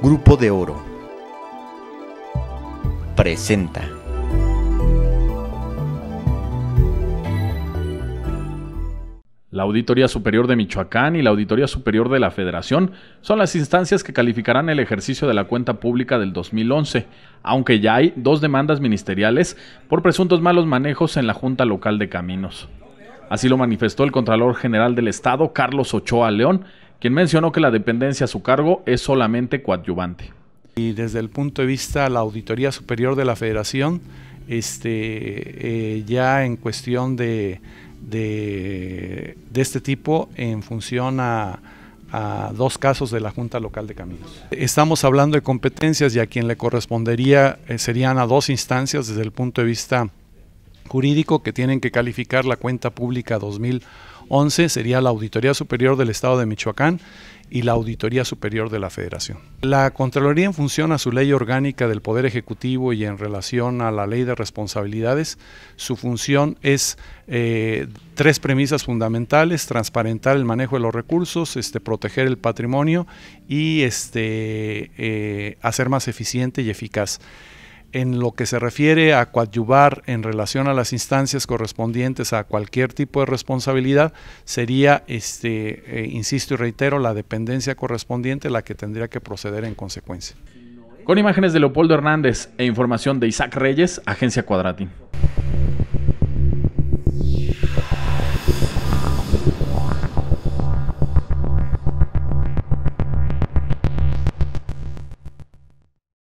Grupo de Oro presenta. La Auditoría Superior de Michoacán y la Auditoría Superior de la Federación son las instancias que calificarán el ejercicio de la cuenta pública del 2011, aunque ya hay dos demandas ministeriales por presuntos malos manejos en la Junta Local de Caminos. Así lo manifestó el Contralor General del Estado, Carlos Ochoa León, quien mencionó que la dependencia a su cargo es solamente coadyuvante. Y desde el punto de vista de la Auditoría Superior de la Federación, este, eh, ya en cuestión de, de, este tipo, en función a, dos casos de la Junta Local de Caminos. Estamos hablando de competencias y a quien le correspondería eh, serían a dos instancias desde el punto de vista jurídico que tienen que calificar la cuenta pública 2011 sería la Auditoría Superior del Estado de Michoacán y la Auditoría Superior de la Federación. La Contraloría en función a su ley orgánica del Poder Ejecutivo y en relación a la ley de responsabilidades, su función es eh, tres premisas fundamentales, transparentar el manejo de los recursos, este, proteger el patrimonio y este, eh, hacer más eficiente y eficaz en lo que se refiere a coadyuvar en relación a las instancias correspondientes a cualquier tipo de responsabilidad sería, este, eh, insisto y reitero, la dependencia correspondiente la que tendría que proceder en consecuencia. Con imágenes de Leopoldo Hernández e información de Isaac Reyes, Agencia Cuadratin.